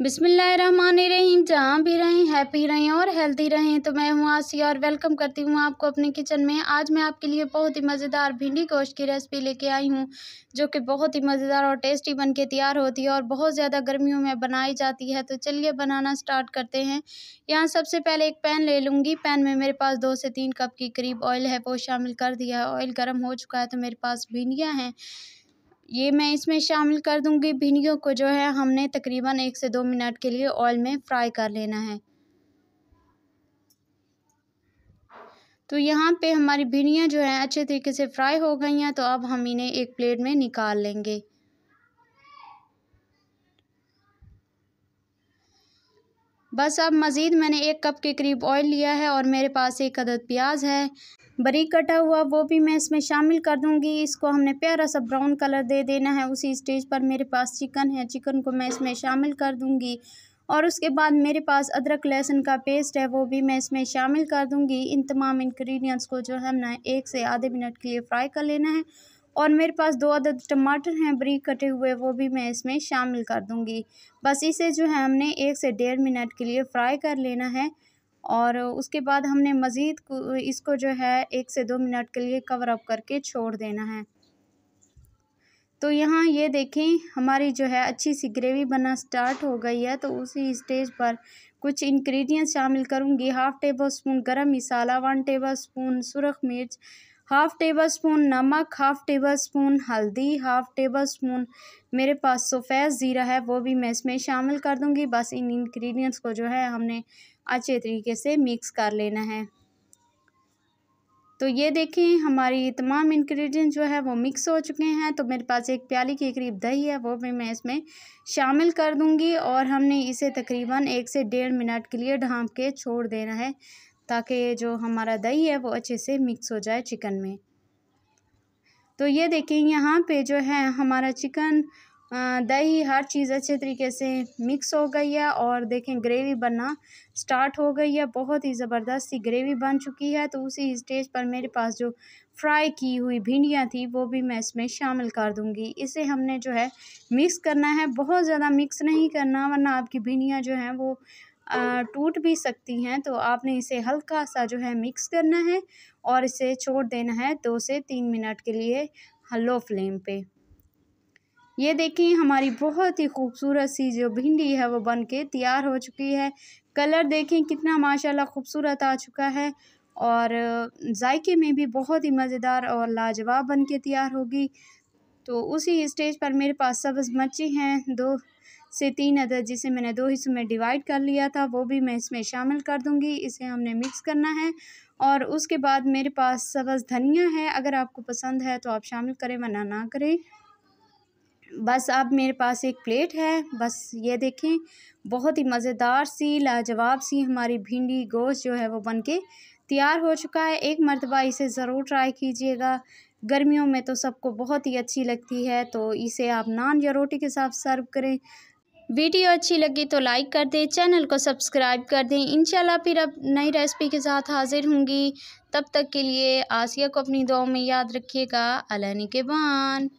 रहीम जहाँ भी रहें हैप्पी रहें और हेल्दी रहें तो मैं हूँ आसिया और वेलकम करती हूँ आपको अपने किचन में आज मैं आपके लिए बहुत ही मज़ेदार भिंडी गोश्त की रेसिपी लेके आई हूँ जो कि बहुत ही मज़ेदार और टेस्टी बन के तैयार होती है और बहुत ज़्यादा गर्मियों में बनाई जाती है तो चलिए बनाना स्टार्ट करते हैं यहाँ सबसे पहले एक पैन ले लूँगी पैन में मेरे पास दो से तीन कप के करीब ऑयल है वो शामिल कर दिया है ऑयल गर्म हो चुका है तो मेरे पास भिंडियाँ हैं ये मैं इसमें शामिल कर दूंगी भिंडियों को जो है हमने तकरीबन एक से दो मिनट के लिए ऑयल में फ्राई कर लेना है तो यहाँ पे हमारी भिंडियाँ जो है अच्छे तरीके से फ्राई हो गई हैं तो अब हम इन्हें एक प्लेट में निकाल लेंगे बस अब मज़ीद मैंने एक कप के करीब ऑयल लिया है और मेरे पास एक अदद प्याज है बरीक कटा हुआ वो भी मैं इसमें शामिल कर दूंगी इसको हमने प्यारा सा ब्राउन कलर दे देना है उसी स्टेज पर मेरे पास चिकन है चिकन को मैं इसमें शामिल कर दूंगी और उसके बाद मेरे पास अदरक लहसुन का पेस्ट है वो भी मैं इसमें शामिल कर दूंगी इन तमाम इंग्रेडिएंट्स को जो है ना एक से आधे मिनट के लिए फ्राई कर लेना है और मेरे पास दो अदद टमाटर हैं बरीक कटे हुए वो भी मैं इसमें शामिल कर दूँगी बस इसे जो है हमने एक से डेढ़ मिनट के लिए फ्राई कर लेना है और उसके बाद हमने मज़ीद इसको जो है एक से दो मिनट के लिए कवर अप करके छोड़ देना है तो यहाँ ये देखें हमारी जो है अच्छी सी ग्रेवी बनना स्टार्ट हो गई है तो उसी स्टेज पर कुछ इंग्रेडिएंट्स शामिल करूँगी हाफ़ टेबल स्पून गर्म मसाला वन टेबल स्पून सुरख मिर्च हाफ टेबल स्पून नमक हाफ टेबल स्पून हल्दी हाफ टेबल स्पून मेरे पास सफ़ेद ज़ीरा है वो भी मैं इसमें शामिल कर दूँगी बस इन इंग्रेडिएंट्स को जो है हमने अच्छे तरीके से मिक्स कर लेना है तो ये देखें हमारी तमाम इंग्रेडिएंट जो है वो मिक्स हो चुके हैं तो मेरे पास एक प्याली के करीब दही है वो भी मैं इसमें शामिल कर दूंगी और हमने इसे तकरीबन एक से डेढ़ मिनट के लिए ढांप के छोड़ देना है ताकि जो हमारा दही है वो अच्छे से मिक्स हो जाए चिकन में तो ये देखें यहाँ पे जो है हमारा चिकन दही हर चीज़ अच्छे तरीके से मिक्स हो गई है और देखें ग्रेवी बनना स्टार्ट हो गई है बहुत ही ज़बरदस्त सी ग्रेवी बन चुकी है तो उसी स्टेज पर मेरे पास जो फ्राई की हुई भिंडियाँ थी वो भी मैं इसमें शामिल कर दूँगी इसे हमने जो है मिक्स करना है बहुत ज़्यादा मिक्स नहीं करना वरना आपकी भिंडियाँ जो हैं वो तो टूट भी सकती हैं तो आपने इसे हल्का सा जो है मिक्स करना है और इसे छोड़ देना है दो से तीन मिनट के लिए लो फ्लेम पे ये देखिए हमारी बहुत ही खूबसूरत सी जो भिंडी है वो बन के तैयार हो चुकी है कलर देखें कितना माशाल्लाह खूबसूरत आ चुका है और जायके में भी बहुत ही मज़ेदार और लाजवाब बन के तैयार होगी तो उसी स्टेज पर मेरे पास सब्ज़ मर्ची हैं दो से तीन अदद जिसे मैंने दो हिस्सों में डिवाइड कर लिया था वो भी मैं इसमें शामिल कर दूँगी इसे हमने मिक्स करना है और उसके बाद मेरे पास सबस धनिया है अगर आपको पसंद है तो आप शामिल करें वरना ना करें बस अब मेरे पास एक प्लेट है बस ये देखें बहुत ही मज़ेदार सी लाजवाब सी हमारी भिंडी गोश्त जो है वो बन के तैयार हो चुका है एक मरतबा इसे ज़रूर ट्राई कीजिएगा गर्मियों में तो सबको बहुत ही अच्छी लगती है तो इसे आप नान या रोटी के साथ सर्व करें वीडियो अच्छी लगी तो लाइक कर दें चैनल को सब्सक्राइब कर दें इंशाल्लाह फिर अब नई रेसिपी के साथ हाज़िर होंगी तब तक के लिए आसिया को अपनी दुआ में याद रखिएगा अला निकेबान